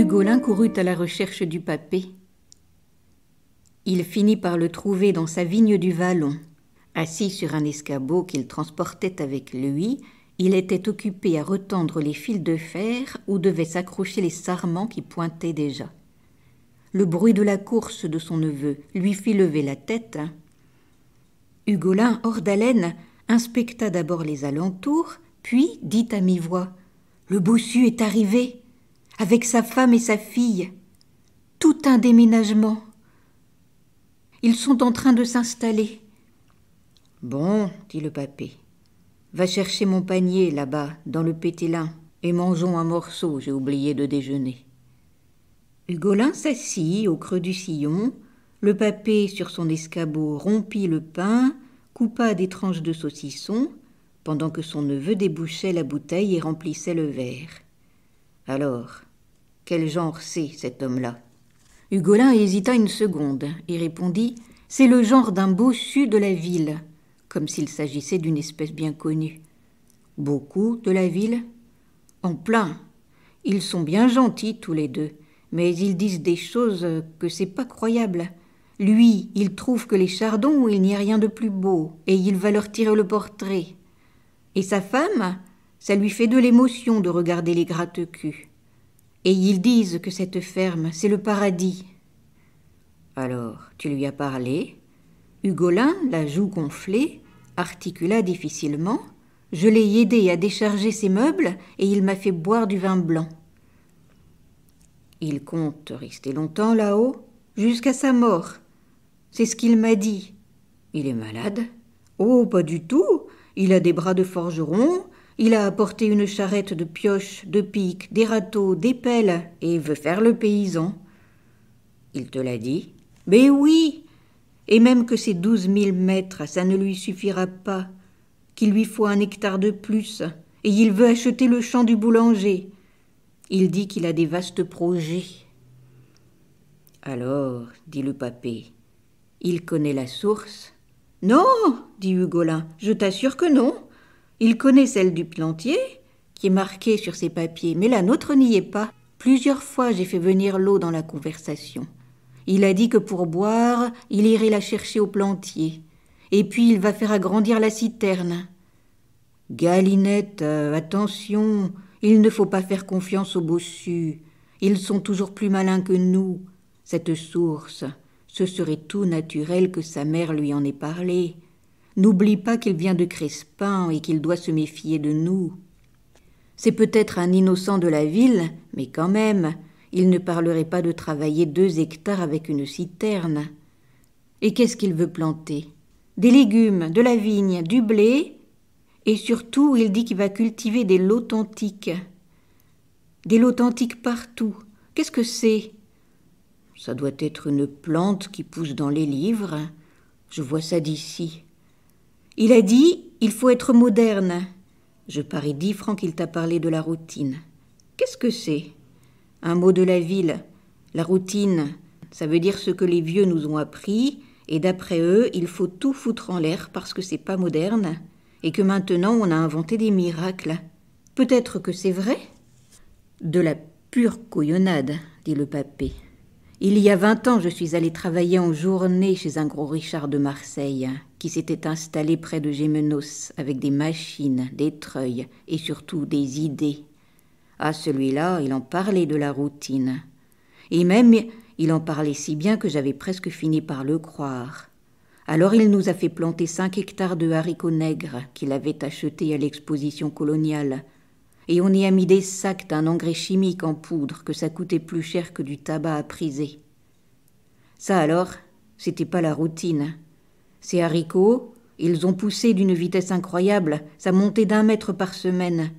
Hugolin courut à la recherche du papé. Il finit par le trouver dans sa vigne du Vallon. Assis sur un escabeau qu'il transportait avec lui, il était occupé à retendre les fils de fer où devaient s'accrocher les sarments qui pointaient déjà. Le bruit de la course de son neveu lui fit lever la tête. Hugolin, hors d'haleine, inspecta d'abord les alentours, puis dit à mi-voix Le bossu est arrivé avec sa femme et sa fille. Tout un déménagement. Ils sont en train de s'installer. Bon, dit le papé, va chercher mon panier là-bas, dans le pételin, et mangeons un morceau, j'ai oublié de déjeuner. Hugolin s'assit au creux du sillon, le papé sur son escabeau rompit le pain, coupa des tranches de saucisson, pendant que son neveu débouchait la bouteille et remplissait le verre. Alors, quel genre c'est cet homme-là Hugolin hésita une seconde et répondit C'est le genre d'un bossu de la ville, comme s'il s'agissait d'une espèce bien connue. Beaucoup de la ville En plein. Ils sont bien gentils tous les deux, mais ils disent des choses que c'est pas croyable. Lui, il trouve que les chardons, il n'y a rien de plus beau, et il va leur tirer le portrait. Et sa femme, ça lui fait de l'émotion de regarder les gratte-culs. Et ils disent que cette ferme, c'est le paradis. Alors, tu lui as parlé. Hugolin, la joue gonflée, articula difficilement. Je l'ai aidé à décharger ses meubles et il m'a fait boire du vin blanc. Il compte rester longtemps là-haut, jusqu'à sa mort. C'est ce qu'il m'a dit. Il est malade Oh, pas du tout. Il a des bras de forgeron, il a apporté une charrette de pioches, de piques, des râteaux, des pelles, et veut faire le paysan. Il te l'a dit Mais oui Et même que ces douze mille mètres, ça ne lui suffira pas, qu'il lui faut un hectare de plus, et il veut acheter le champ du boulanger. Il dit qu'il a des vastes projets. Alors, dit le papé, il connaît la source. Non, dit Hugolin, je t'assure que non. Il connaît celle du plantier, qui est marquée sur ses papiers, mais la nôtre n'y est pas. Plusieurs fois j'ai fait venir l'eau dans la conversation. Il a dit que pour boire, il irait la chercher au plantier. Et puis il va faire agrandir la citerne. Galinette, euh, attention, il ne faut pas faire confiance aux bossus. Ils sont toujours plus malins que nous. Cette source, ce serait tout naturel que sa mère lui en ait parlé. N'oublie pas qu'il vient de Crespin et qu'il doit se méfier de nous. C'est peut-être un innocent de la ville, mais quand même, il ne parlerait pas de travailler deux hectares avec une citerne. Et qu'est-ce qu'il veut planter Des légumes, de la vigne, du blé, et surtout, il dit qu'il va cultiver des l'authentiques. Des l'authentiques partout. Qu'est-ce que c'est Ça doit être une plante qui pousse dans les livres. Je vois ça d'ici. Il a dit Il faut être moderne. Je parie dix francs qu'il t'a parlé de la routine. Qu'est-ce que c'est Un mot de la ville. La routine, ça veut dire ce que les vieux nous ont appris, et d'après eux, il faut tout foutre en l'air parce que c'est pas moderne, et que maintenant on a inventé des miracles. Peut-être que c'est vrai De la pure couillonnade, dit le papé. Il y a vingt ans, je suis allé travailler en journée chez un gros Richard de Marseille qui s'était installé près de Gémenos avec des machines, des treuils et surtout des idées. À celui-là, il en parlait de la routine. Et même, il en parlait si bien que j'avais presque fini par le croire. Alors il nous a fait planter cinq hectares de haricots nègres qu'il avait achetés à l'exposition coloniale. Et on y a mis des sacs d'un engrais chimique en poudre que ça coûtait plus cher que du tabac à priser. Ça alors, c'était pas la routine, ces haricots, ils ont poussé d'une vitesse incroyable, ça montait d'un mètre par semaine.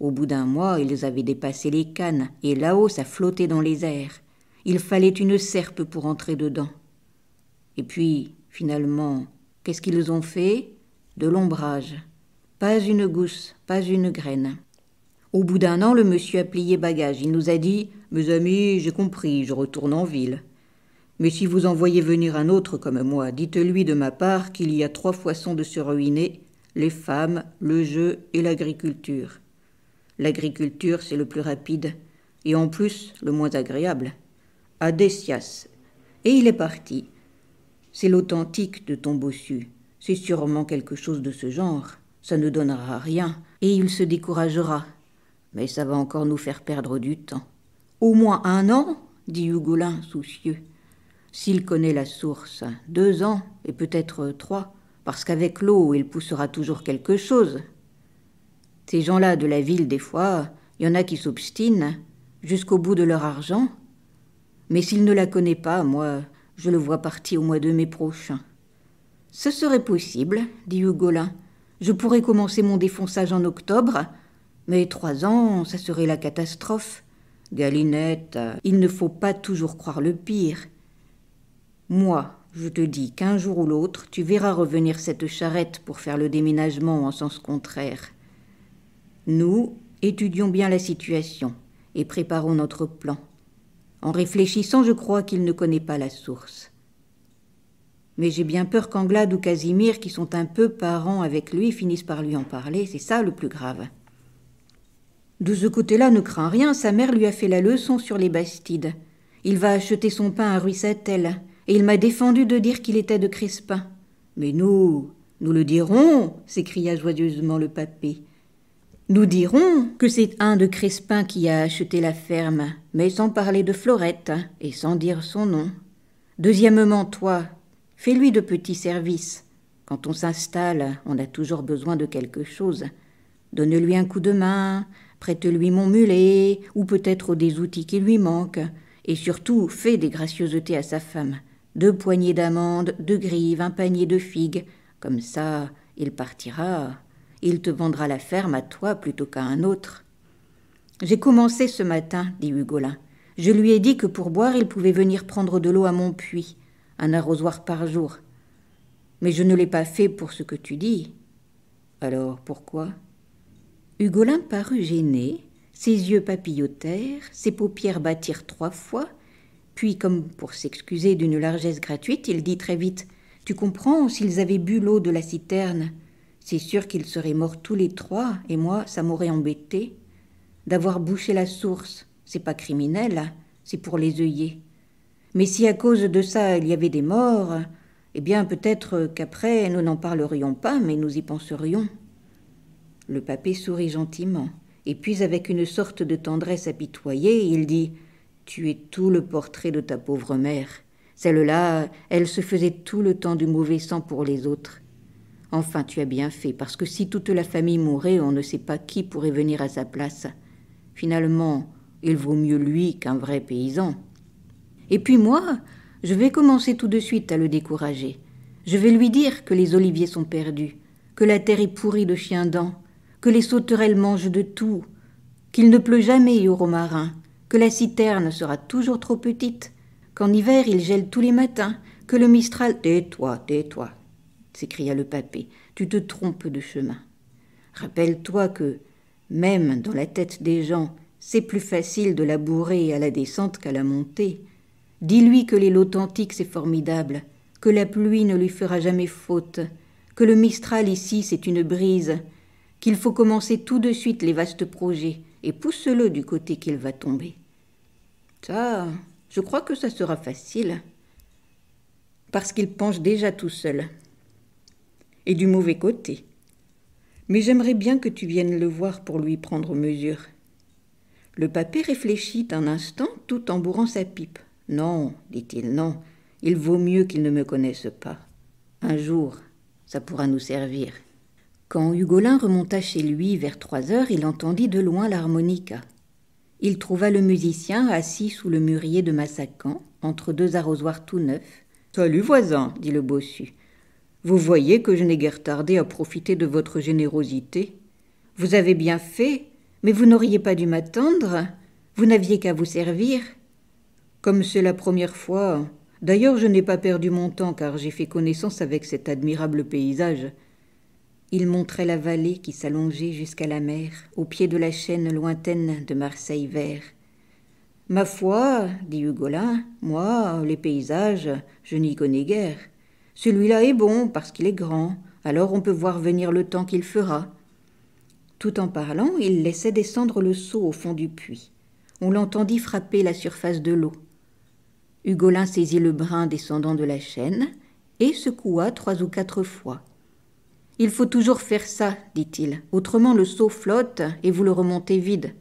Au bout d'un mois, ils avaient dépassé les cannes, et là-haut, ça flottait dans les airs. Il fallait une serpe pour entrer dedans. Et puis, finalement, qu'est-ce qu'ils ont fait De l'ombrage. Pas une gousse, pas une graine. Au bout d'un an, le monsieur a plié bagage. Il nous a dit Mes amis, j'ai compris, je retourne en ville. Mais si vous en voyez venir un autre comme moi, dites-lui de ma part qu'il y a trois façons de se ruiner les femmes, le jeu et l'agriculture. L'agriculture, c'est le plus rapide et en plus le moins agréable. Adécias. Et il est parti. C'est l'authentique de ton bossu. C'est sûrement quelque chose de ce genre. Ça ne donnera rien et il se découragera. Mais ça va encore nous faire perdre du temps. Au moins un an, dit Hugolin soucieux s'il connaît la source, deux ans et peut-être trois, parce qu'avec l'eau, il poussera toujours quelque chose. Ces gens-là de la ville, des fois, il y en a qui s'obstinent jusqu'au bout de leur argent. Mais s'il ne la connaît pas, moi, je le vois parti au mois de mai prochain. Ce serait possible, dit Hugolin. Je pourrais commencer mon défonçage en octobre, mais trois ans, ça serait la catastrophe. Galinette, il ne faut pas toujours croire le pire. Moi, je te dis qu'un jour ou l'autre, tu verras revenir cette charrette pour faire le déménagement en sens contraire. Nous, étudions bien la situation et préparons notre plan. En réfléchissant, je crois qu'il ne connaît pas la source. Mais j'ai bien peur qu'Anglade ou Casimir, qui sont un peu parents avec lui, finissent par lui en parler, c'est ça le plus grave. De ce côté-là, ne crains rien, sa mère lui a fait la leçon sur les Bastides. Il va acheter son pain à Ruissatel et il m'a défendu de dire qu'il était de Crespin. Mais nous, nous le dirons, s'écria joyeusement le papé. Nous dirons que c'est un de Crespin qui a acheté la ferme, mais sans parler de Florette et sans dire son nom. Deuxièmement, toi, fais-lui de petits services. Quand on s'installe, on a toujours besoin de quelque chose. Donne-lui un coup de main, prête-lui mon mulet, ou peut-être des outils qui lui manquent, et surtout fais des gracieusetés à sa femme deux poignées d'amandes, deux grives, un panier de figues. Comme ça, il partira. Il te vendra la ferme à toi plutôt qu'à un autre. J'ai commencé ce matin, dit Hugolin. Je lui ai dit que pour boire, il pouvait venir prendre de l'eau à mon puits, un arrosoir par jour. Mais je ne l'ai pas fait pour ce que tu dis. Alors pourquoi Hugolin parut gêné, ses yeux papillotèrent, ses paupières battirent trois fois, puis, comme pour s'excuser d'une largesse gratuite, il dit très vite Tu comprends, s'ils avaient bu l'eau de la citerne, c'est sûr qu'ils seraient morts tous les trois, et moi, ça m'aurait embêté. D'avoir bouché la source, c'est pas criminel, hein, c'est pour les œillets. Mais si à cause de ça il y avait des morts, eh bien peut-être qu'après nous n'en parlerions pas, mais nous y penserions. Le papé sourit gentiment, et puis avec une sorte de tendresse apitoyée, il dit tu es tout le portrait de ta pauvre mère. Celle-là, elle se faisait tout le temps du mauvais sang pour les autres. Enfin, tu as bien fait, parce que si toute la famille mourait, on ne sait pas qui pourrait venir à sa place. Finalement, il vaut mieux lui qu'un vrai paysan. Et puis moi, je vais commencer tout de suite à le décourager. Je vais lui dire que les oliviers sont perdus, que la terre est pourrie de chiens dents, que les sauterelles mangent de tout, qu'il ne pleut jamais au romarin, que la citerne sera toujours trop petite, qu'en hiver il gèle tous les matins, que le Mistral. Tais-toi, tais-toi, s'écria le papé, tu te trompes de chemin. Rappelle-toi que, même dans la tête des gens, c'est plus facile de la bourrer à la descente qu'à la montée. Dis-lui que l'île authentique c'est formidable, que la pluie ne lui fera jamais faute, que le Mistral ici c'est une brise, qu'il faut commencer tout de suite les vastes projets, et pousse-le du côté qu'il va tomber. Ça, je crois que ça sera facile. Parce qu'il penche déjà tout seul. Et du mauvais côté. Mais j'aimerais bien que tu viennes le voir pour lui prendre mesure. Le papé réfléchit un instant tout en bourrant sa pipe. Non, dit-il, non, il vaut mieux qu'il ne me connaisse pas. Un jour, ça pourra nous servir. Quand Hugolin remonta chez lui vers trois heures, il entendit de loin l'harmonica il trouva le musicien assis sous le mûrier de Massacan, entre deux arrosoirs tout neufs. Salut voisin, dit le bossu. Vous voyez que je n'ai guère tardé à profiter de votre générosité. Vous avez bien fait, mais vous n'auriez pas dû m'attendre. Vous n'aviez qu'à vous servir. Comme c'est la première fois. D'ailleurs, je n'ai pas perdu mon temps car j'ai fait connaissance avec cet admirable paysage. Il montrait la vallée qui s'allongeait jusqu'à la mer, au pied de la chaîne lointaine de Marseille vert. Ma foi, dit Hugolin, moi, les paysages, je n'y connais guère. Celui-là est bon parce qu'il est grand, alors on peut voir venir le temps qu'il fera. Tout en parlant, il laissait descendre le seau au fond du puits. On l'entendit frapper la surface de l'eau. Hugolin saisit le brin descendant de la chaîne et secoua trois ou quatre fois. Il faut toujours faire ça, dit-il, autrement le seau flotte et vous le remontez vide.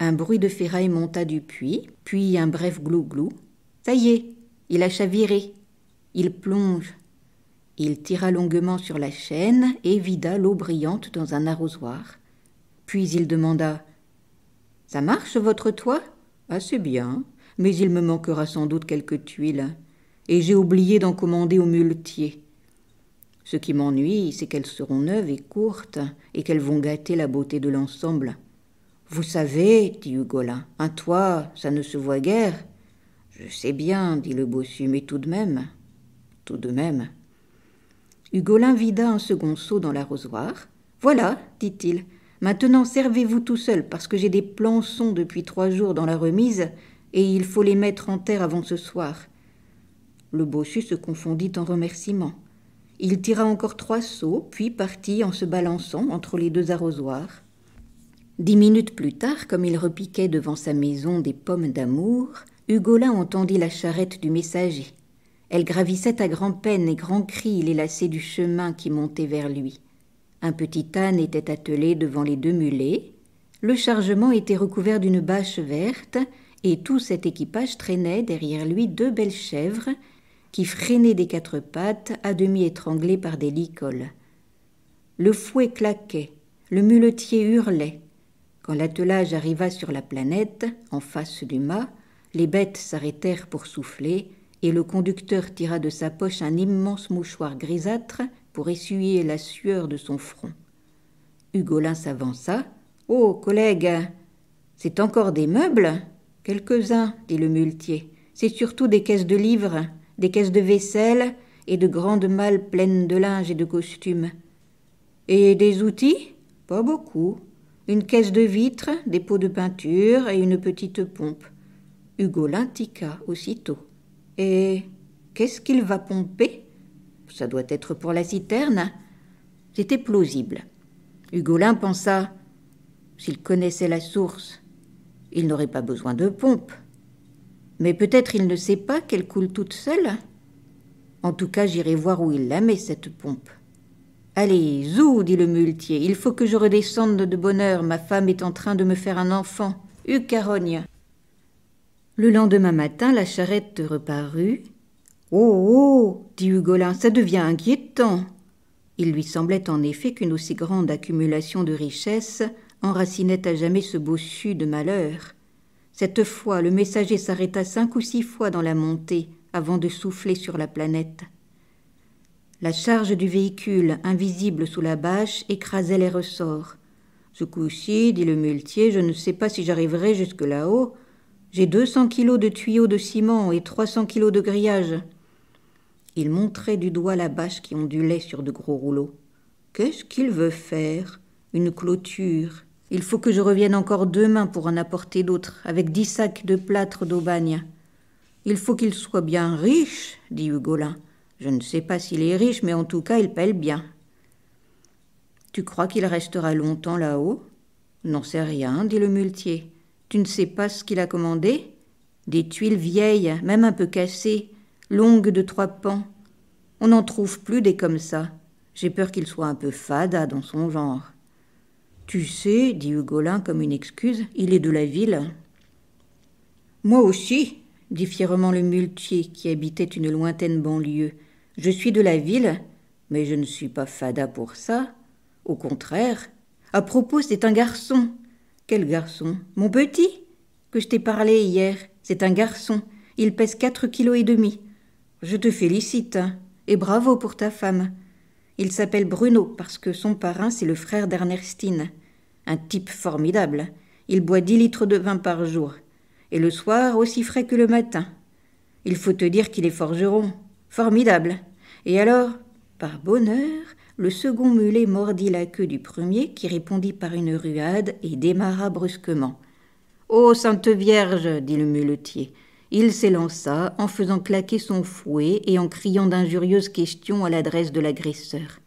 Un bruit de ferraille monta du puits, puis un bref glouglou. Ça y est, il a chaviré. Il plonge. Il tira longuement sur la chaîne et vida l'eau brillante dans un arrosoir. Puis il demanda Ça marche, votre toit Assez bien, mais il me manquera sans doute quelques tuiles. Et j'ai oublié d'en commander au muletier. Ce qui m'ennuie, c'est qu'elles seront neuves et courtes, et qu'elles vont gâter la beauté de l'ensemble. Vous savez, dit Hugolin, un toit, ça ne se voit guère. Je sais bien, dit le bossu, mais tout de même, tout de même. Hugolin vida un second seau dans l'arrosoir. Voilà, dit-il, maintenant servez-vous tout seul, parce que j'ai des plançons depuis trois jours dans la remise, et il faut les mettre en terre avant ce soir. Le bossu se confondit en remerciements. Il tira encore trois sauts, puis partit en se balançant entre les deux arrosoirs. Dix minutes plus tard, comme il repiquait devant sa maison des pommes d'amour, Hugolin entendit la charrette du messager. Elle gravissait à grand-peine et grands cris les lacets du chemin qui montait vers lui. Un petit âne était attelé devant les deux mulets. Le chargement était recouvert d'une bâche verte, et tout cet équipage traînait derrière lui deux belles chèvres qui freinait des quatre pattes, à demi étranglées par des licoles. Le fouet claquait, le muletier hurlait. Quand l'attelage arriva sur la planète, en face du mât, les bêtes s'arrêtèrent pour souffler, et le conducteur tira de sa poche un immense mouchoir grisâtre pour essuyer la sueur de son front. Hugolin s'avança. Oh, collègue, c'est encore des meubles Quelques-uns, dit le muletier. C'est surtout des caisses de livres des caisses de vaisselle et de grandes malles pleines de linge et de costumes. Et des outils Pas beaucoup. Une caisse de vitre, des pots de peinture et une petite pompe. Hugo l'indiqua aussitôt. Et qu'est-ce qu'il va pomper Ça doit être pour la citerne. C'était plausible. Hugolin pensa S'il connaissait la source, il n'aurait pas besoin de pompe. Mais peut-être il ne sait pas qu'elle coule toute seule. En tout cas, j'irai voir où il la met, cette pompe. Allez, zou, dit le muletier, il faut que je redescende de bonne heure, ma femme est en train de me faire un enfant. Carogne. Le lendemain matin, la charrette reparut. Oh oh dit Hugolin, ça devient inquiétant. Il lui semblait en effet qu'une aussi grande accumulation de richesses enracinait à jamais ce bossu de malheur. Cette fois, le messager s'arrêta cinq ou six fois dans la montée avant de souffler sur la planète. La charge du véhicule, invisible sous la bâche, écrasait les ressorts. Ce coup-ci, dit le muletier, je ne sais pas si j'arriverai jusque là-haut. J'ai deux cents kilos de tuyaux de ciment et trois cents kilos de grillage. Il montrait du doigt la bâche qui ondulait sur de gros rouleaux. Qu'est-ce qu'il veut faire Une clôture. Il faut que je revienne encore demain pour en apporter d'autres, avec dix sacs de plâtre d'Aubagne. Il faut qu'il soit bien riche, dit Hugolin. Je ne sais pas s'il est riche, mais en tout cas, il pèle bien. Tu crois qu'il restera longtemps là-haut N'en sais rien, dit le muletier. Tu ne sais pas ce qu'il a commandé Des tuiles vieilles, même un peu cassées, longues de trois pans. On n'en trouve plus des comme ça. J'ai peur qu'il soit un peu fada dans son genre. Tu sais, dit Hugolin comme une excuse, il est de la ville. Moi aussi, dit fièrement le muletier qui habitait une lointaine banlieue. Je suis de la ville, mais je ne suis pas fada pour ça. Au contraire. À propos, c'est un garçon. Quel garçon Mon petit Que je t'ai parlé hier. C'est un garçon. Il pèse quatre kilos et demi. Je te félicite. Hein. Et bravo pour ta femme. Il s'appelle Bruno parce que son parrain, c'est le frère d'Ernestine. Un type formidable. Il boit dix litres de vin par jour. Et le soir, aussi frais que le matin. Il faut te dire qu'il est forgeron. Formidable. Et alors, par bonheur, le second mulet mordit la queue du premier qui répondit par une ruade et démarra brusquement. Ô Sainte Vierge, dit le muletier, il s'élança en faisant claquer son fouet et en criant d'injurieuses questions à l'adresse de l'agresseur.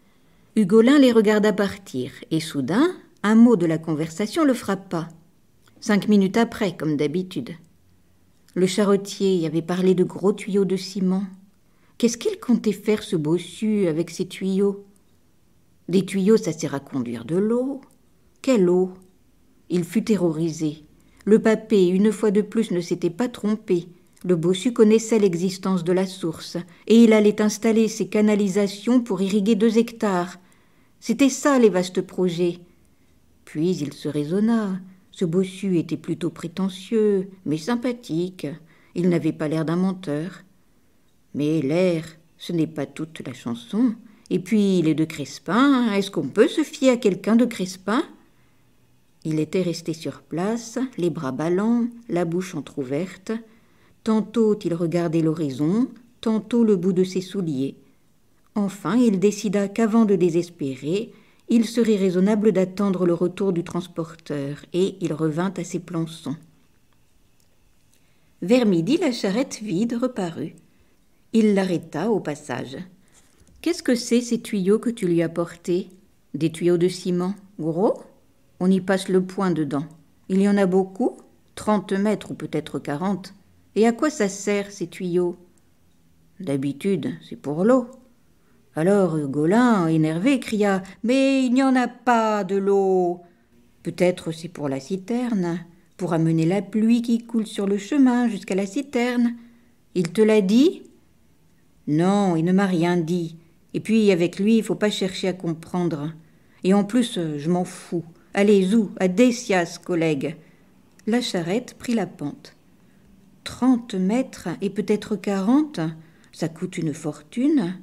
Hugolin les regarda partir, et soudain, un mot de la conversation le frappa. Cinq minutes après, comme d'habitude. Le charretier y avait parlé de gros tuyaux de ciment. Qu'est-ce qu'il comptait faire ce bossu avec ces tuyaux Des tuyaux, ça sert à conduire de l'eau. Quelle eau Il fut terrorisé. Le papé, une fois de plus, ne s'était pas trompé. Le bossu connaissait l'existence de la source, et il allait installer ses canalisations pour irriguer deux hectares. C'était ça les vastes projets. Puis il se raisonna. Ce bossu était plutôt prétentieux, mais sympathique. Il n'avait pas l'air d'un menteur. Mais l'air, ce n'est pas toute la chanson. Et puis, il est de Crespin. Est-ce qu'on peut se fier à quelqu'un de Crespin il était resté sur place, les bras ballants, la bouche entr'ouverte. Tantôt il regardait l'horizon, tantôt le bout de ses souliers. Enfin, il décida qu'avant de désespérer, il serait raisonnable d'attendre le retour du transporteur, et il revint à ses plançons. Vers midi, la charrette vide reparut. Il l'arrêta au passage. Qu'est-ce que c'est ces tuyaux que tu lui as portés Des tuyaux de ciment Gros on y passe le point dedans. Il y en a beaucoup, trente mètres ou peut-être quarante. Et à quoi ça sert ces tuyaux D'habitude, c'est pour l'eau. Alors Golin, énervé, cria Mais il n'y en a pas de l'eau Peut-être c'est pour la citerne, pour amener la pluie qui coule sur le chemin jusqu'à la citerne. Il te l'a dit Non, il ne m'a rien dit. Et puis avec lui, il faut pas chercher à comprendre. Et en plus, je m'en fous. Allez, zou, à Décias, collègue. La charrette prit la pente. Trente mètres et peut-être quarante, ça coûte une fortune.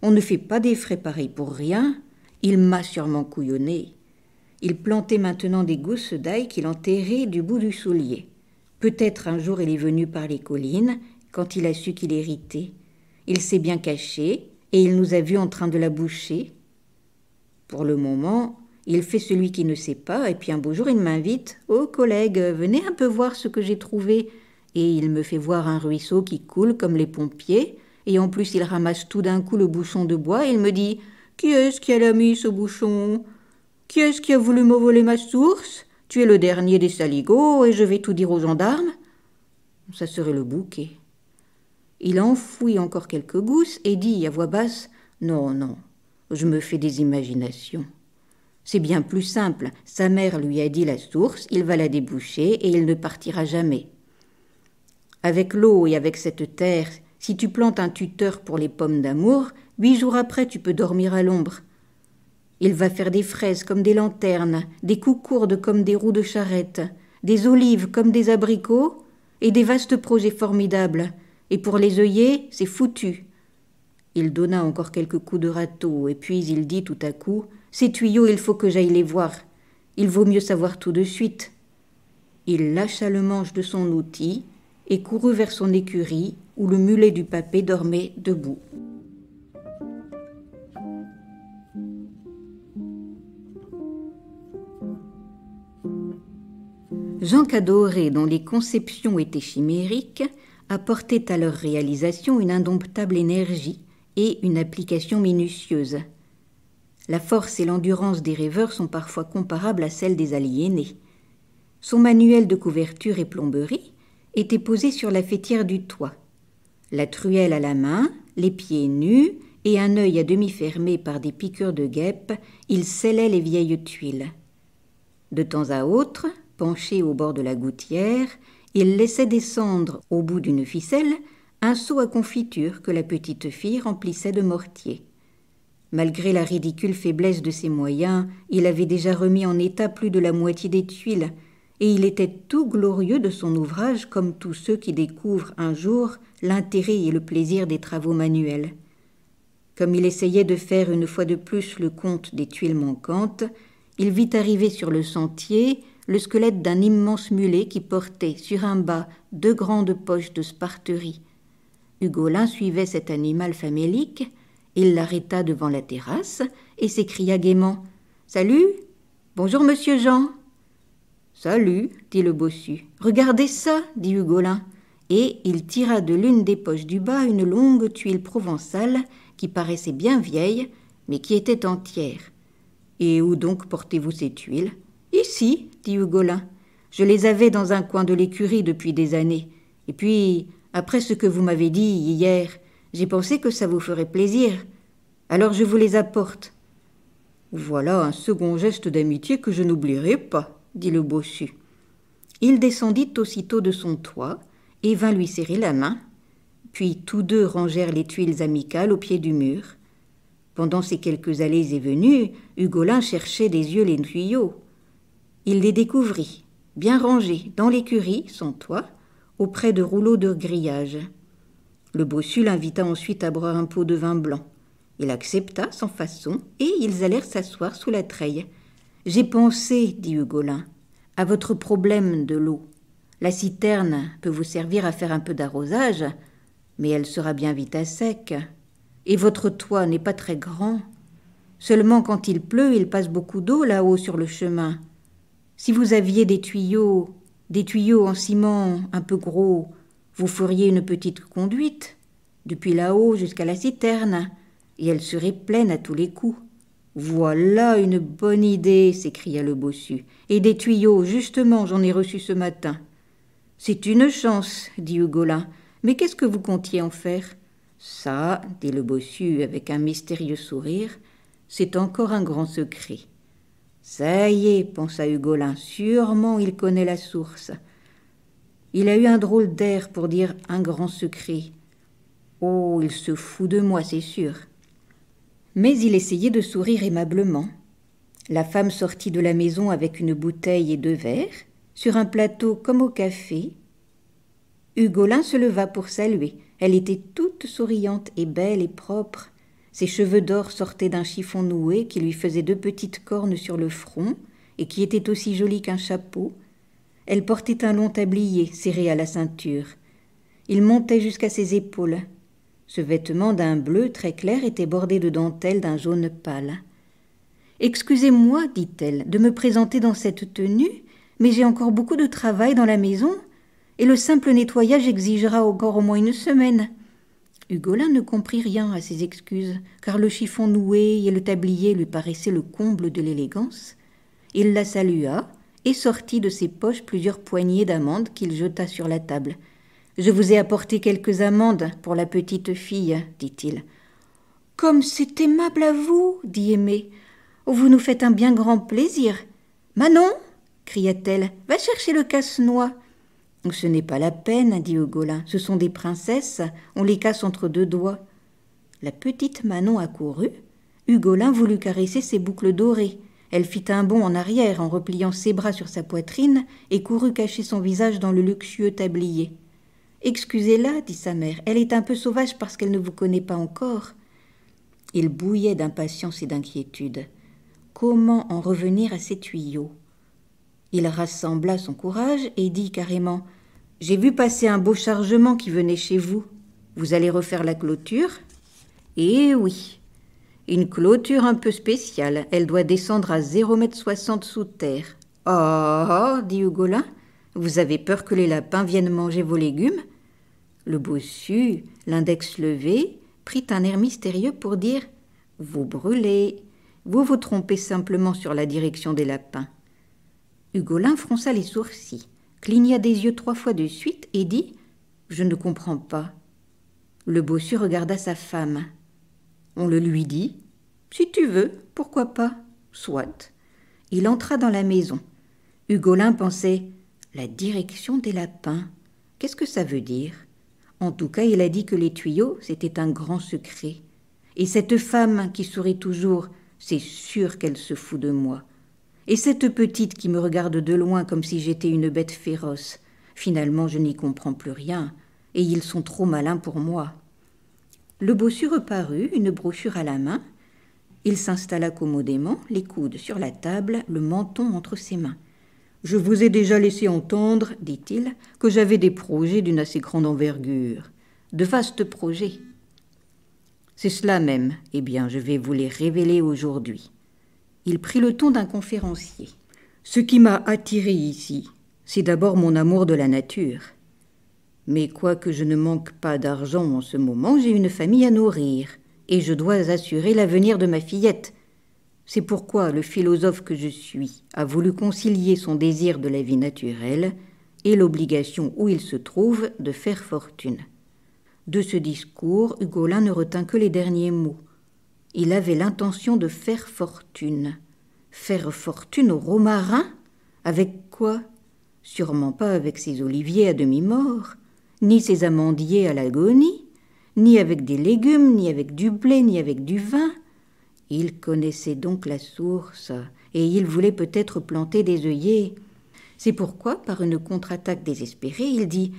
On ne fait pas des frais pareils pour rien. Il m'a sûrement couillonné. Il plantait maintenant des gousses d'ail qu'il enterrait du bout du soulier. Peut-être un jour il est venu par les collines quand il a su qu'il héritait. Il s'est bien caché et il nous a vus en train de la boucher. Pour le moment, il fait celui qui ne sait pas, et puis un beau jour il m'invite. Oh collègue, venez un peu voir ce que j'ai trouvé. Et il me fait voir un ruisseau qui coule comme les pompiers, et en plus il ramasse tout d'un coup le bouchon de bois, et il me dit Qui est-ce qui a mis ce bouchon Qui est-ce qui a voulu me voler ma source Tu es le dernier des saligots, et je vais tout dire aux gendarmes. Ça serait le bouquet. Il enfouit encore quelques gousses et dit à voix basse Non, non, je me fais des imaginations. C'est bien plus simple. Sa mère lui a dit la source, il va la déboucher et il ne partira jamais. Avec l'eau et avec cette terre, si tu plantes un tuteur pour les pommes d'amour, huit jours après tu peux dormir à l'ombre. Il va faire des fraises comme des lanternes, des coucourdes comme des roues de charrette, des olives comme des abricots, et des vastes projets formidables. Et pour les œillets, c'est foutu. Il donna encore quelques coups de râteau, et puis il dit tout à coup ces tuyaux, il faut que j'aille les voir. Il vaut mieux savoir tout de suite. Il lâcha le manche de son outil et courut vers son écurie où le mulet du papé dormait debout. Jean Cadoré, dont les conceptions étaient chimériques, apportait à leur réalisation une indomptable énergie et une application minutieuse. La force et l'endurance des rêveurs sont parfois comparables à celles des aliénés. Son manuel de couverture et plomberie était posé sur la fêtière du toit. La truelle à la main, les pieds nus et un œil à demi fermé par des piqûres de guêpe, il scellait les vieilles tuiles. De temps à autre, penché au bord de la gouttière, il laissait descendre, au bout d'une ficelle, un seau à confiture que la petite fille remplissait de mortier. Malgré la ridicule faiblesse de ses moyens, il avait déjà remis en état plus de la moitié des tuiles, et il était tout glorieux de son ouvrage comme tous ceux qui découvrent un jour l'intérêt et le plaisir des travaux manuels. Comme il essayait de faire une fois de plus le compte des tuiles manquantes, il vit arriver sur le sentier le squelette d'un immense mulet qui portait sur un bas deux grandes poches de sparterie. Hugolin suivait cet animal famélique, il l'arrêta devant la terrasse et s'écria gaiement Salut Bonjour, monsieur Jean Salut dit le bossu. Regardez ça dit Hugolin. Et il tira de l'une des poches du bas une longue tuile provençale qui paraissait bien vieille, mais qui était entière. Et où donc portez-vous ces tuiles Ici, dit Hugolin. Je les avais dans un coin de l'écurie depuis des années. Et puis, après ce que vous m'avez dit hier, j'ai pensé que ça vous ferait plaisir. Alors je vous les apporte. Voilà un second geste d'amitié que je n'oublierai pas, dit le bossu. Il descendit aussitôt de son toit et vint lui serrer la main. Puis tous deux rangèrent les tuiles amicales au pied du mur. Pendant ces quelques allées et venues, Hugolin cherchait des yeux les tuyaux. Il les découvrit, bien rangés, dans l'écurie, son toit, auprès de rouleaux de grillage. Le bossu l'invita ensuite à boire un pot de vin blanc. Il accepta sans façon, et ils allèrent s'asseoir sous la treille. J'ai pensé, dit Hugolin, à votre problème de l'eau. La citerne peut vous servir à faire un peu d'arrosage, mais elle sera bien vite à sec. Et votre toit n'est pas très grand. Seulement quand il pleut, il passe beaucoup d'eau là-haut sur le chemin. Si vous aviez des tuyaux, des tuyaux en ciment un peu gros, vous feriez une petite conduite, depuis là-haut jusqu'à la citerne, et elle serait pleine à tous les coups. Voilà une bonne idée, s'écria le bossu. Et des tuyaux, justement, j'en ai reçu ce matin. C'est une chance, dit Hugolin. Mais qu'est-ce que vous comptiez en faire Ça, dit le bossu avec un mystérieux sourire, c'est encore un grand secret. Ça y est, pensa Hugolin, sûrement il connaît la source. Il a eu un drôle d'air pour dire un grand secret. Oh, il se fout de moi, c'est sûr. Mais il essayait de sourire aimablement. La femme sortit de la maison avec une bouteille et deux verres, sur un plateau comme au café. Hugolin se leva pour saluer. Elle était toute souriante et belle et propre. Ses cheveux d'or sortaient d'un chiffon noué qui lui faisait deux petites cornes sur le front et qui était aussi joli qu'un chapeau, elle portait un long tablier serré à la ceinture. Il montait jusqu'à ses épaules. Ce vêtement d'un bleu très clair était bordé de dentelles d'un jaune pâle. Excusez-moi, dit-elle, de me présenter dans cette tenue, mais j'ai encore beaucoup de travail dans la maison, et le simple nettoyage exigera encore au moins une semaine. Hugolin ne comprit rien à ces excuses, car le chiffon noué et le tablier lui paraissaient le comble de l'élégance. Il la salua, et sortit de ses poches plusieurs poignées d'amandes qu'il jeta sur la table. Je vous ai apporté quelques amandes pour la petite fille, dit-il. Comme c'est aimable à vous, dit Aimée. Vous nous faites un bien grand plaisir. Manon cria-t-elle, va chercher le casse-noix. Ce n'est pas la peine, dit Hugolin, « Ce sont des princesses, on les casse entre deux doigts. La petite Manon accourut. Hugolin voulut caresser ses boucles dorées. Elle fit un bond en arrière en repliant ses bras sur sa poitrine et courut cacher son visage dans le luxueux tablier. Excusez-la, dit sa mère, elle est un peu sauvage parce qu'elle ne vous connaît pas encore. Il bouillait d'impatience et d'inquiétude. Comment en revenir à ces tuyaux Il rassembla son courage et dit carrément J'ai vu passer un beau chargement qui venait chez vous. Vous allez refaire la clôture Eh oui une clôture un peu spéciale. Elle doit descendre à mètre soixante sous terre. Oh, oh dit Hugolin, « vous avez peur que les lapins viennent manger vos légumes Le bossu, l'index levé, prit un air mystérieux pour dire Vous brûlez. Vous vous trompez simplement sur la direction des lapins. Hugolin fronça les sourcils, cligna des yeux trois fois de suite et dit Je ne comprends pas. Le bossu regarda sa femme. On le lui dit. Si tu veux, pourquoi pas Soit. Il entra dans la maison. Hugolin pensait La direction des lapins. Qu'est-ce que ça veut dire En tout cas, il a dit que les tuyaux, c'était un grand secret. Et cette femme qui sourit toujours, c'est sûr qu'elle se fout de moi. Et cette petite qui me regarde de loin comme si j'étais une bête féroce. Finalement, je n'y comprends plus rien, et ils sont trop malins pour moi. Le bossu reparut, une brochure à la main. Il s'installa commodément, les coudes sur la table, le menton entre ses mains. Je vous ai déjà laissé entendre, dit-il, que j'avais des projets d'une assez grande envergure, de vastes projets. C'est cela même, eh bien, je vais vous les révéler aujourd'hui. Il prit le ton d'un conférencier. Ce qui m'a attiré ici, c'est d'abord mon amour de la nature. Mais quoique je ne manque pas d'argent en ce moment, j'ai une famille à nourrir, et je dois assurer l'avenir de ma fillette. C'est pourquoi le philosophe que je suis a voulu concilier son désir de la vie naturelle et l'obligation où il se trouve de faire fortune. De ce discours, Hugolin ne retint que les derniers mots. Il avait l'intention de faire fortune. Faire fortune au romarin Avec quoi Sûrement pas avec ses oliviers à demi-morts ni ses amandiers à l'agonie, ni avec des légumes, ni avec du blé, ni avec du vin. Il connaissait donc la source, et il voulait peut-être planter des œillets. C'est pourquoi, par une contre-attaque désespérée, il dit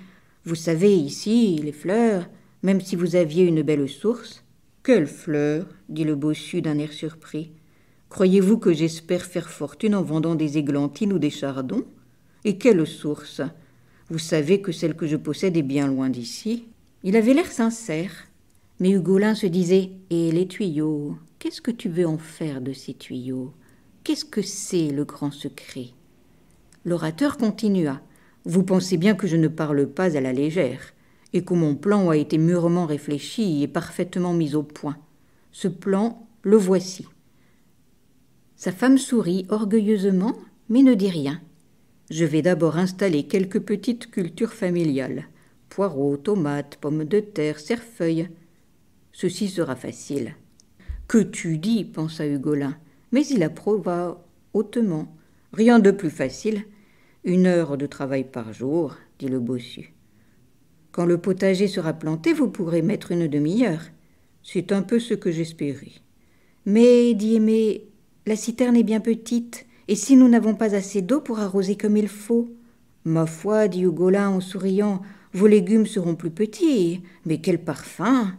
Vous savez, ici, les fleurs, même si vous aviez une belle source. Quelle fleur dit le bossu d'un air surpris. Croyez-vous que j'espère faire fortune en vendant des églantines ou des chardons Et quelle source vous savez que celle que je possède est bien loin d'ici. Il avait l'air sincère, mais Hugolin se disait Et les tuyaux Qu'est-ce que tu veux en faire de ces tuyaux Qu'est-ce que c'est le grand secret L'orateur continua Vous pensez bien que je ne parle pas à la légère, et que mon plan a été mûrement réfléchi et parfaitement mis au point. Ce plan, le voici. Sa femme sourit orgueilleusement, mais ne dit rien. Je vais d'abord installer quelques petites cultures familiales poireaux, tomates, pommes de terre, cerfeuilles. Ceci sera facile. Que tu dis, pensa Hugolin, mais il approuva hautement. Rien de plus facile. Une heure de travail par jour, dit le bossu. Quand le potager sera planté, vous pourrez mettre une demi-heure. C'est un peu ce que j'espérais. Mais, dit Aimé, la citerne est bien petite. Et si nous n'avons pas assez d'eau pour arroser comme il faut Ma foi, dit Hugolin en souriant, vos légumes seront plus petits. Mais quel parfum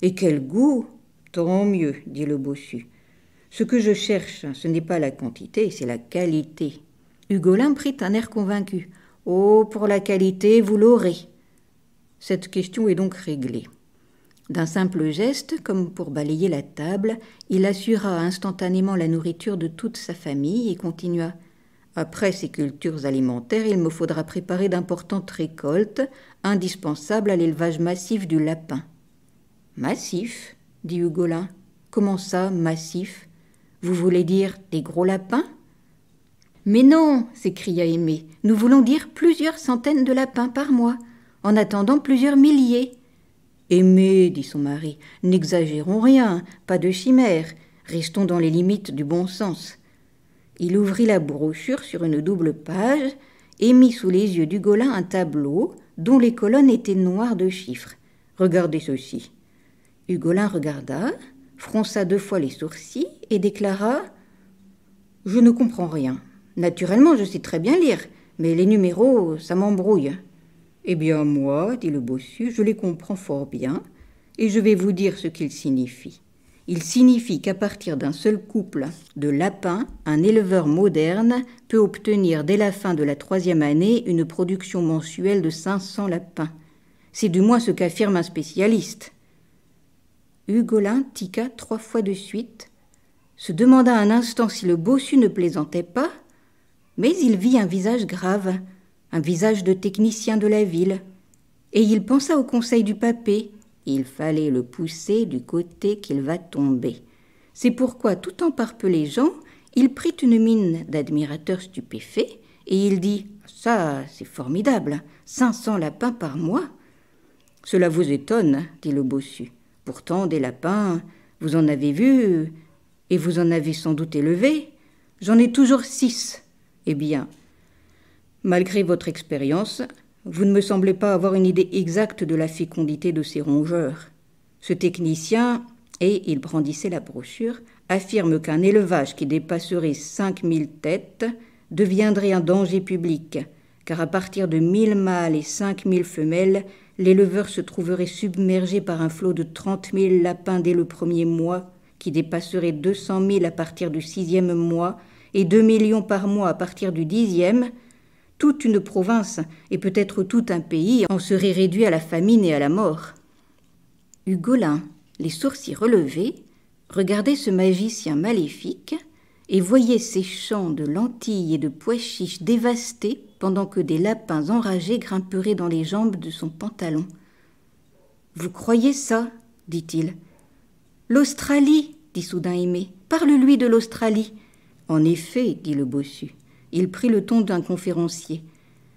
Et quel goût Tant mieux, dit le bossu. Ce que je cherche, ce n'est pas la quantité, c'est la qualité. Hugolin prit un air convaincu. Oh, pour la qualité, vous l'aurez. Cette question est donc réglée. D'un simple geste, comme pour balayer la table, il assura instantanément la nourriture de toute sa famille et continua Après ces cultures alimentaires, il me faudra préparer d'importantes récoltes, indispensables à l'élevage massif du lapin. Massif dit Hugolin. Comment ça, massif Vous voulez dire des gros lapins Mais non s'écria Aimé. Nous voulons dire plusieurs centaines de lapins par mois, en attendant plusieurs milliers. Aimé, dit son mari, n'exagérons rien, pas de chimère, restons dans les limites du bon sens. Il ouvrit la brochure sur une double page et mit sous les yeux d'Hugolin un tableau dont les colonnes étaient noires de chiffres. Regardez ceci. Hugolin regarda, fronça deux fois les sourcils et déclara Je ne comprends rien. Naturellement, je sais très bien lire, mais les numéros, ça m'embrouille. Eh bien, moi, dit le bossu, je les comprends fort bien, et je vais vous dire ce qu'ils signifient. Il signifie qu'à partir d'un seul couple de lapins, un éleveur moderne peut obtenir dès la fin de la troisième année une production mensuelle de 500 lapins. C'est du moins ce qu'affirme un spécialiste. Hugolin tiqua trois fois de suite, se demanda un instant si le bossu ne plaisantait pas, mais il vit un visage grave un visage de technicien de la ville, et il pensa au conseil du papé, il fallait le pousser du côté qu'il va tomber. C'est pourquoi, tout en Jean, il prit une mine d'admirateur stupéfait, et il dit Ça, c'est formidable, cinq cents lapins par mois. Cela vous étonne, dit le bossu. Pourtant, des lapins, vous en avez vu, et vous en avez sans doute élevé. J'en ai toujours six. Eh bien, Malgré votre expérience, vous ne me semblez pas avoir une idée exacte de la fécondité de ces rongeurs. Ce technicien, et il brandissait la brochure, affirme qu'un élevage qui dépasserait 5000 têtes deviendrait un danger public, car à partir de 1000 mâles et 5000 femelles, l'éleveur se trouverait submergé par un flot de 30 000 lapins dès le premier mois, qui dépasserait 200 000 à partir du sixième mois et 2 millions par mois à partir du dixième, toute une province et peut-être tout un pays en serait réduit à la famine et à la mort. Hugolin, les sourcils relevés, regardait ce magicien maléfique et voyait ses champs de lentilles et de pois chiches dévastés pendant que des lapins enragés grimperaient dans les jambes de son pantalon. Vous croyez ça dit-il. L'Australie dit soudain Aimé. Parle-lui de l'Australie. En effet, dit le bossu. Il prit le ton d'un conférencier.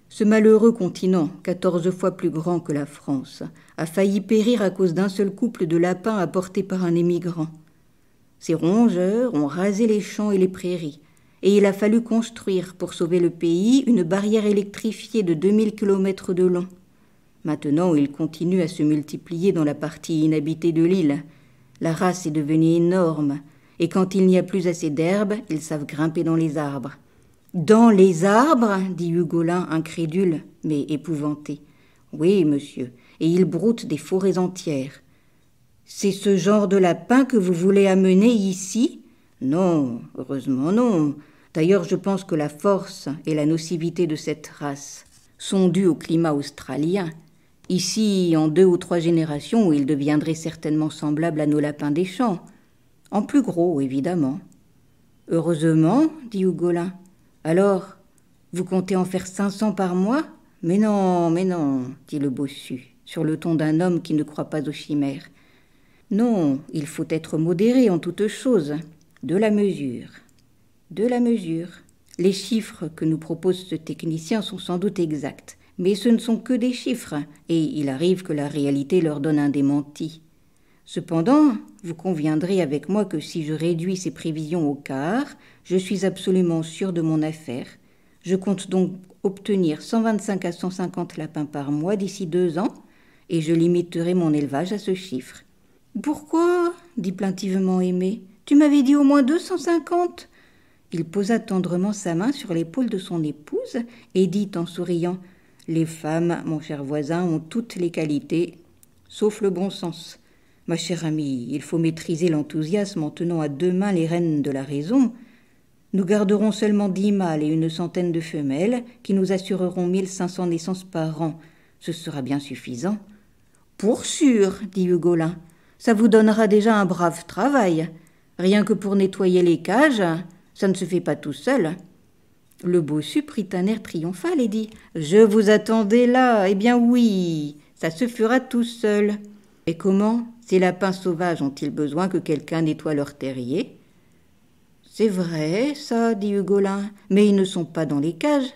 Ce malheureux continent, quatorze fois plus grand que la France, a failli périr à cause d'un seul couple de lapins apporté par un émigrant. Ces rongeurs ont rasé les champs et les prairies, et il a fallu construire, pour sauver le pays, une barrière électrifiée de 2000 kilomètres de long. Maintenant, ils continuent à se multiplier dans la partie inhabitée de l'île. La race est devenue énorme, et quand il n'y a plus assez d'herbe, ils savent grimper dans les arbres. Dans les arbres dit Hugolin, incrédule, mais épouvanté. Oui, monsieur, et il broute des forêts entières. C'est ce genre de lapin que vous voulez amener ici Non, heureusement non. D'ailleurs, je pense que la force et la nocivité de cette race sont dues au climat australien. Ici, en deux ou trois générations, ils deviendraient certainement semblables à nos lapins des champs. En plus gros, évidemment. Heureusement, dit Hugolin, alors, vous comptez en faire cinq cents par mois Mais non, mais non, dit le bossu, sur le ton d'un homme qui ne croit pas aux chimères. Non, il faut être modéré en toute chose, de la mesure. De la mesure. Les chiffres que nous propose ce technicien sont sans doute exacts, mais ce ne sont que des chiffres, et il arrive que la réalité leur donne un démenti. Cependant, vous conviendrez avec moi que si je réduis ces prévisions au quart, je suis absolument sûr de mon affaire. Je compte donc obtenir 125 à 150 lapins par mois d'ici deux ans, et je limiterai mon élevage à ce chiffre. Pourquoi dit plaintivement Aimé. Tu m'avais dit au moins 250. Il posa tendrement sa main sur l'épaule de son épouse et dit en souriant Les femmes, mon cher voisin, ont toutes les qualités, sauf le bon sens. Ma chère amie, il faut maîtriser l'enthousiasme en tenant à deux mains les rênes de la raison. Nous garderons seulement dix mâles et une centaine de femelles qui nous assureront 1500 naissances par an. Ce sera bien suffisant. Pour sûr, dit Hugolin. Ça vous donnera déjà un brave travail. Rien que pour nettoyer les cages, ça ne se fait pas tout seul. Le bossu prit un air triomphal et dit Je vous attendais là. Eh bien oui, ça se fera tout seul. Et comment Ces lapins sauvages ont-ils besoin que quelqu'un nettoie leur terrier c'est vrai, ça, dit Hugolin, mais ils ne sont pas dans les cages.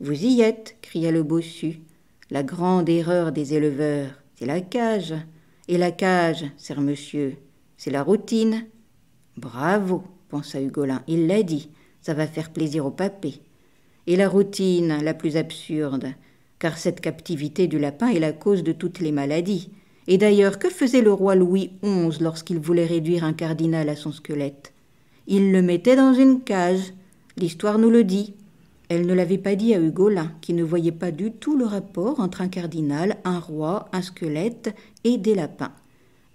Vous y êtes, cria le bossu. La grande erreur des éleveurs, c'est la cage. Et la cage, sert monsieur, c'est la routine. Bravo, pensa Hugolin, il l'a dit, ça va faire plaisir au papé. Et la routine, la plus absurde, car cette captivité du lapin est la cause de toutes les maladies. Et d'ailleurs, que faisait le roi Louis XI lorsqu'il voulait réduire un cardinal à son squelette il le mettait dans une cage. L'histoire nous le dit. Elle ne l'avait pas dit à Hugolin, qui ne voyait pas du tout le rapport entre un cardinal, un roi, un squelette et des lapins.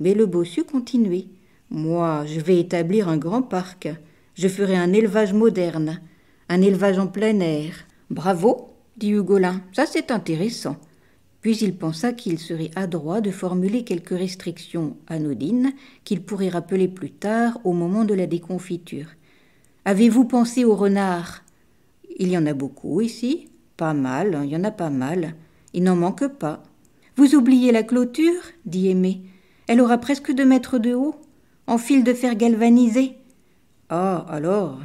Mais le bossu continuait. Moi, je vais établir un grand parc. Je ferai un élevage moderne, un élevage en plein air. Bravo, dit Hugolin, ça c'est intéressant. Puis il pensa qu'il serait adroit de formuler quelques restrictions anodines qu'il pourrait rappeler plus tard au moment de la déconfiture. Avez-vous pensé aux renards Il y en a beaucoup ici. Pas mal, hein, il y en a pas mal. Il n'en manque pas. Vous oubliez la clôture dit Aimé. Elle aura presque deux mètres de haut, en fil de fer galvanisé. Ah, alors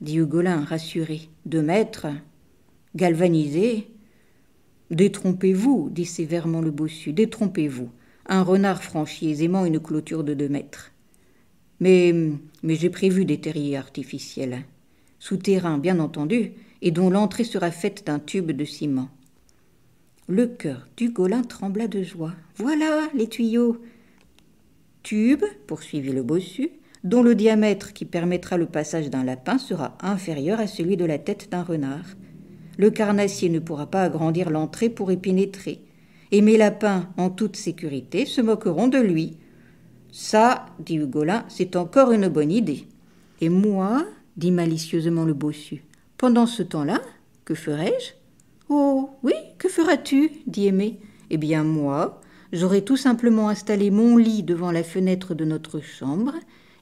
dit Hugolin, rassuré. Deux mètres Galvanisé Détrompez-vous, dit sévèrement le bossu, détrompez-vous. Un renard franchit aisément une clôture de deux mètres. Mais, mais j'ai prévu des terriers artificiels, souterrains bien entendu, et dont l'entrée sera faite d'un tube de ciment. Le cœur gaulin trembla de joie. Voilà les tuyaux Tube, poursuivit le bossu, dont le diamètre qui permettra le passage d'un lapin sera inférieur à celui de la tête d'un renard le carnassier ne pourra pas agrandir l'entrée pour y pénétrer, et mes lapins, en toute sécurité, se moqueront de lui. Ça, dit Hugolin, c'est encore une bonne idée. Et moi, dit malicieusement le bossu, pendant ce temps-là, que ferai-je Oh, oui, que feras-tu dit Aimé. Eh bien, moi, j'aurai tout simplement installé mon lit devant la fenêtre de notre chambre,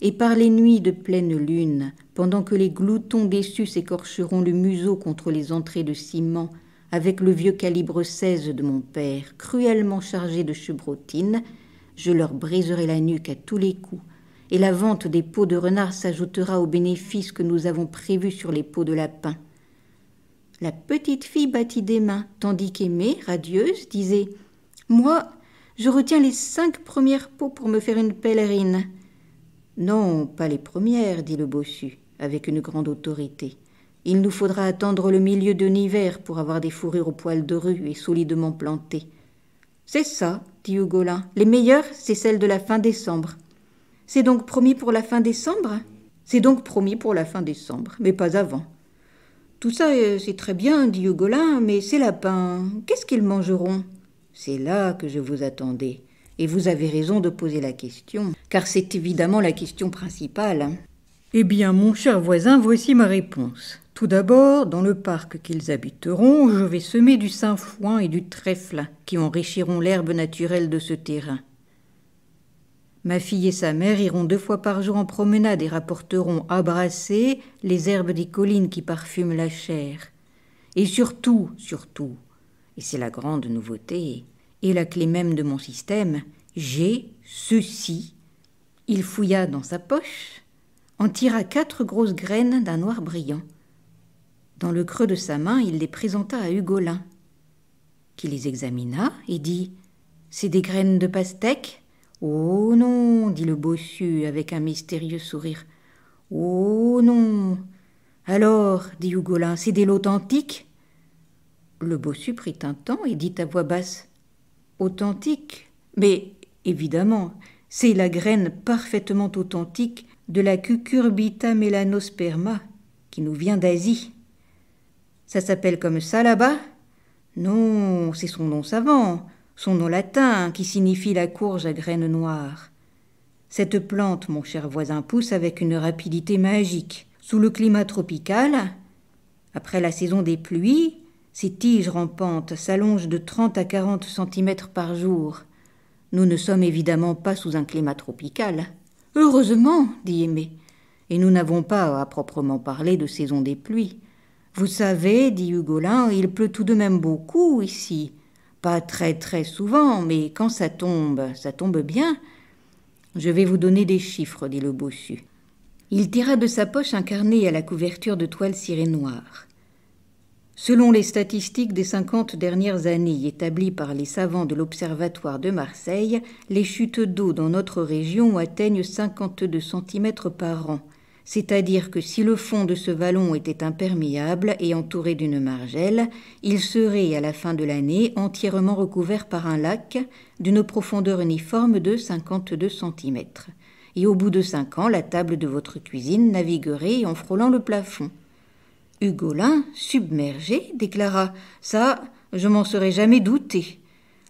et par les nuits de pleine lune, pendant que les gloutons déçus s'écorcheront le museau contre les entrées de ciment, avec le vieux calibre 16 de mon père, cruellement chargé de chevrotines, je leur briserai la nuque à tous les coups, et la vente des peaux de renard s'ajoutera aux bénéfices que nous avons prévus sur les peaux de lapin. La petite fille battit des mains, tandis qu'Aimée, radieuse, disait Moi, je retiens les cinq premières peaux pour me faire une pèlerine. Non, pas les premières, dit le bossu, avec une grande autorité. Il nous faudra attendre le milieu de l'hiver pour avoir des fourrures au poil de rue et solidement plantées. C'est ça, dit Hugolin. Les meilleures, c'est celles de la fin décembre. C'est donc promis pour la fin décembre C'est donc promis pour la fin décembre, mais pas avant. Tout ça, euh, c'est très bien, dit Hugolin, mais ces lapins, qu'est-ce qu'ils mangeront C'est là que je vous attendais. Et vous avez raison de poser la question, car c'est évidemment la question principale. Eh bien, mon cher voisin, voici ma réponse. Tout d'abord, dans le parc qu'ils habiteront, je vais semer du sainfoin et du trèfle, qui enrichiront l'herbe naturelle de ce terrain. Ma fille et sa mère iront deux fois par jour en promenade et rapporteront à brasser les herbes des collines qui parfument la chair. Et surtout, surtout, et c'est la grande nouveauté, et la clé même de mon système, j'ai ceci. Il fouilla dans sa poche, en tira quatre grosses graines d'un noir brillant. Dans le creux de sa main, il les présenta à Hugolin, qui les examina et dit C'est des graines de pastèque Oh non, dit le bossu avec un mystérieux sourire. Oh non Alors, dit Hugolin, c'est des antiques Le bossu prit un temps et dit à voix basse authentique, mais évidemment, c'est la graine parfaitement authentique de la cucurbita melanosperma qui nous vient d'Asie. Ça s'appelle comme ça là-bas Non, c'est son nom savant, son nom latin qui signifie la courge à graines noires. Cette plante, mon cher voisin, pousse avec une rapidité magique. Sous le climat tropical, après la saison des pluies, ces tiges rampantes s'allongent de 30 à 40 centimètres par jour. Nous ne sommes évidemment pas sous un climat tropical. Heureusement, dit Aimé, et nous n'avons pas à proprement parler de saison des pluies. Vous savez, dit Hugolin, il pleut tout de même beaucoup ici. Pas très très souvent, mais quand ça tombe, ça tombe bien. Je vais vous donner des chiffres, dit le bossu. Il tira de sa poche un carnet à la couverture de toile cirée noire. Selon les statistiques des 50 dernières années établies par les savants de l'Observatoire de Marseille, les chutes d'eau dans notre région atteignent 52 cm par an. C'est-à-dire que si le fond de ce vallon était imperméable et entouré d'une margelle, il serait à la fin de l'année entièrement recouvert par un lac d'une profondeur uniforme de 52 cm. Et au bout de 5 ans, la table de votre cuisine naviguerait en frôlant le plafond. Hugolin, submergé, déclara Ça, je m'en serais jamais douté.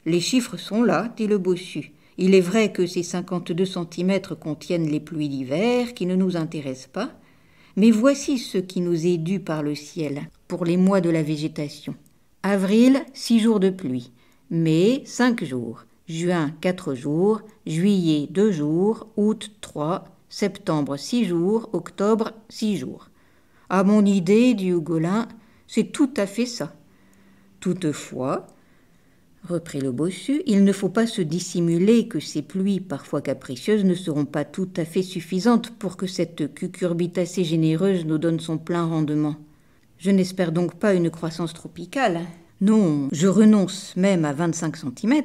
Les chiffres sont là, dit le bossu. Il est vrai que ces 52 centimètres contiennent les pluies d'hiver qui ne nous intéressent pas, mais voici ce qui nous est dû par le ciel pour les mois de la végétation. Avril, six jours de pluie. Mai, cinq jours. Juin, 4 jours. Juillet, 2 jours. Août, 3. Septembre, 6 jours. Octobre, 6 jours. À mon idée, dit Hugolin, c'est tout à fait ça. Toutefois, reprit le bossu, il ne faut pas se dissimuler que ces pluies parfois capricieuses ne seront pas tout à fait suffisantes pour que cette cucurbitacée généreuse nous donne son plein rendement. Je n'espère donc pas une croissance tropicale. Non, je renonce même à 25 cm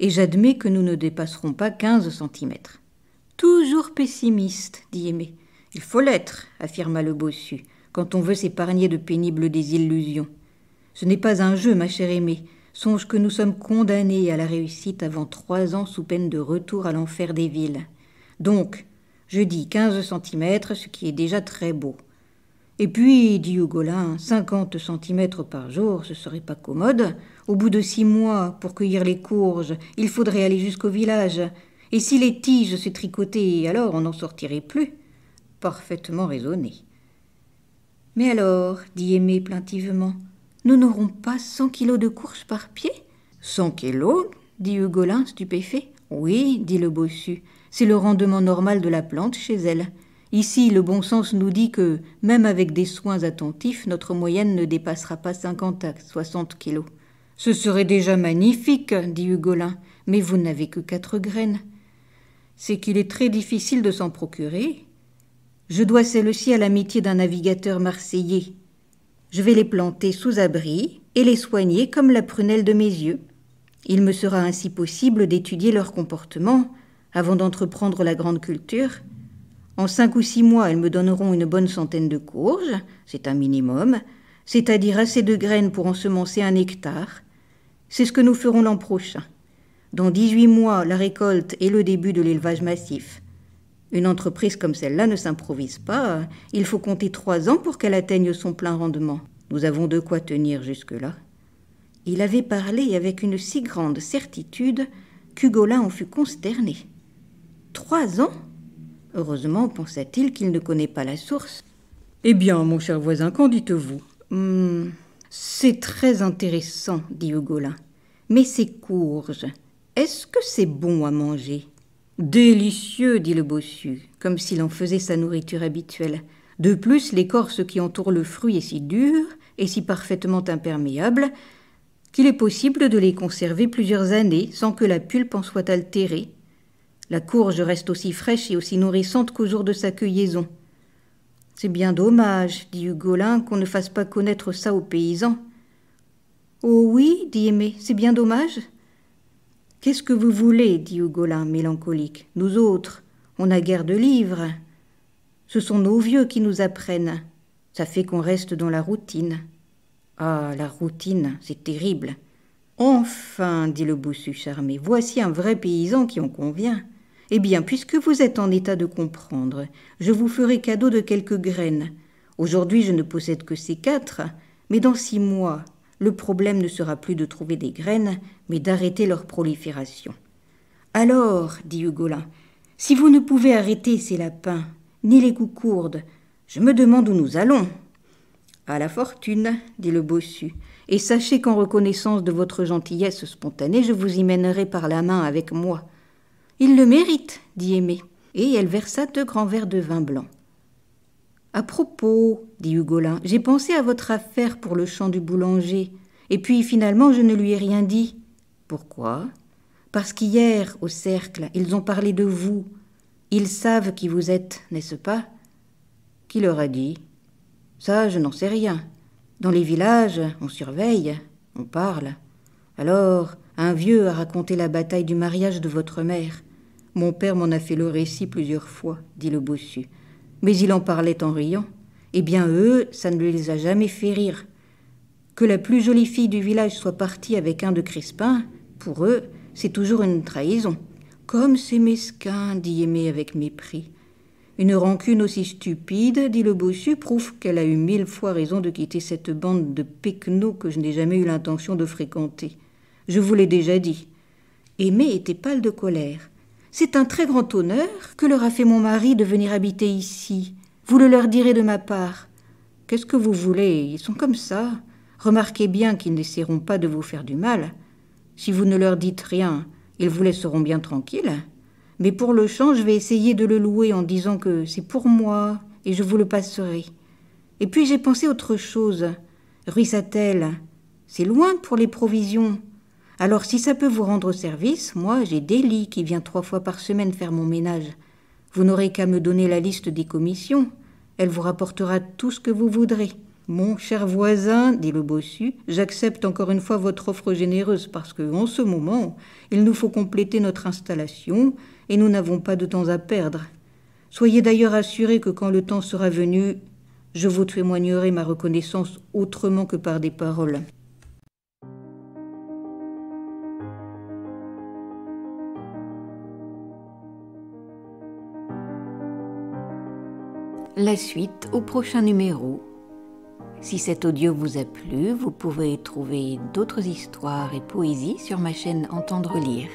et j'admets que nous ne dépasserons pas 15 cm. Toujours pessimiste, dit Aimé. Il faut l'être, affirma le bossu, quand on veut s'épargner de pénibles désillusions. Ce n'est pas un jeu, ma chère aimée. Songe que nous sommes condamnés à la réussite avant trois ans sous peine de retour à l'enfer des villes. Donc, je dis quinze centimètres, ce qui est déjà très beau. Et puis, dit Hugolin, cinquante centimètres par jour, ce serait pas commode. Au bout de six mois, pour cueillir les courges, il faudrait aller jusqu'au village. Et si les tiges se tricotaient, alors on n'en sortirait plus parfaitement raisonné. Mais alors, dit Aimé plaintivement, nous n'aurons pas cent kilos de course par pied Cent kilos dit Hugolin stupéfait. Oui, dit le bossu, c'est le rendement normal de la plante chez elle. Ici, le bon sens nous dit que, même avec des soins attentifs, notre moyenne ne dépassera pas cinquante à soixante kilos. Ce serait déjà magnifique, dit Hugolin, mais vous n'avez que quatre graines. C'est qu'il est très difficile de s'en procurer, je dois celle-ci à l'amitié d'un navigateur marseillais. Je vais les planter sous abri et les soigner comme la prunelle de mes yeux. Il me sera ainsi possible d'étudier leur comportement avant d'entreprendre la grande culture. En cinq ou six mois, elles me donneront une bonne centaine de courges, c'est un minimum, c'est-à-dire assez de graines pour ensemencer un hectare. C'est ce que nous ferons l'an prochain. Dans dix-huit mois, la récolte est le début de l'élevage massif. Une entreprise comme celle-là ne s'improvise pas. Il faut compter trois ans pour qu'elle atteigne son plein rendement. Nous avons de quoi tenir jusque-là. Il avait parlé avec une si grande certitude qu'Hugolin en fut consterné. Trois ans Heureusement, pensa-t-il, qu'il ne connaît pas la source. Eh bien, mon cher voisin, qu'en dites-vous hmm, C'est très intéressant, dit Hugolin, Mais ces courges, est-ce que c'est bon à manger Délicieux, dit le bossu, comme s'il en faisait sa nourriture habituelle. De plus, l'écorce qui entoure le fruit est si dure et si parfaitement imperméable qu'il est possible de les conserver plusieurs années sans que la pulpe en soit altérée. La courge reste aussi fraîche et aussi nourrissante qu'au jour de sa cueillaison. « C'est bien dommage, dit Hugolin, qu'on ne fasse pas connaître ça aux paysans. Oh oui, dit Aimé, c'est bien dommage. Qu'est-ce que vous voulez dit Hugolin, mélancolique. Nous autres, on a guère de livres. Ce sont nos vieux qui nous apprennent. Ça fait qu'on reste dans la routine. Ah, la routine, c'est terrible. Enfin, dit le bossu charmé, voici un vrai paysan qui en convient. Eh bien, puisque vous êtes en état de comprendre, je vous ferai cadeau de quelques graines. Aujourd'hui, je ne possède que ces quatre, mais dans six mois, le problème ne sera plus de trouver des graines, mais d'arrêter leur prolifération. Alors, dit Hugolin, si vous ne pouvez arrêter ces lapins, ni les coucourdes, je me demande où nous allons. À la fortune, dit le bossu, et sachez qu'en reconnaissance de votre gentillesse spontanée, je vous y mènerai par la main avec moi. Il le mérite, dit Aimé, et elle versa deux grands verres de vin blanc. À propos, dit Hugolin, j'ai pensé à votre affaire pour le champ du boulanger, et puis finalement je ne lui ai rien dit. Pourquoi Parce qu'hier, au cercle, ils ont parlé de vous. Ils savent qui vous êtes, n'est-ce pas Qui leur a dit Ça, je n'en sais rien. Dans les villages, on surveille, on parle. Alors, un vieux a raconté la bataille du mariage de votre mère. Mon père m'en a fait le récit plusieurs fois, dit le bossu mais il en parlait en riant. Eh bien, eux, ça ne les a jamais fait rire. Que la plus jolie fille du village soit partie avec un de Crispin, pour eux, c'est toujours une trahison. Comme c'est mesquin dit Aimé avec mépris. Une rancune aussi stupide, dit le bossu, prouve qu'elle a eu mille fois raison de quitter cette bande de péquenots que je n'ai jamais eu l'intention de fréquenter. Je vous l'ai déjà dit. Aimé était pâle de colère. C'est un très grand honneur que leur a fait mon mari de venir habiter ici. Vous le leur direz de ma part. Qu'est-ce que vous voulez Ils sont comme ça. Remarquez bien qu'ils n'essaieront pas de vous faire du mal. Si vous ne leur dites rien, ils vous laisseront bien tranquille. Mais pour le champ, je vais essayer de le louer en disant que c'est pour moi et je vous le passerai. Et puis j'ai pensé autre chose. Ruisse-t-elle. c'est loin pour les provisions. Alors si ça peut vous rendre service, moi j'ai Délie qui vient trois fois par semaine faire mon ménage. Vous n'aurez qu'à me donner la liste des commissions. Elle vous rapportera tout ce que vous voudrez. Mon cher voisin, dit le bossu, j'accepte encore une fois votre offre généreuse parce que, en ce moment, il nous faut compléter notre installation et nous n'avons pas de temps à perdre. Soyez d'ailleurs assuré que quand le temps sera venu, je vous témoignerai ma reconnaissance autrement que par des paroles. La suite au prochain numéro. Si cet audio vous a plu, vous pouvez trouver d'autres histoires et poésies sur ma chaîne Entendre lire.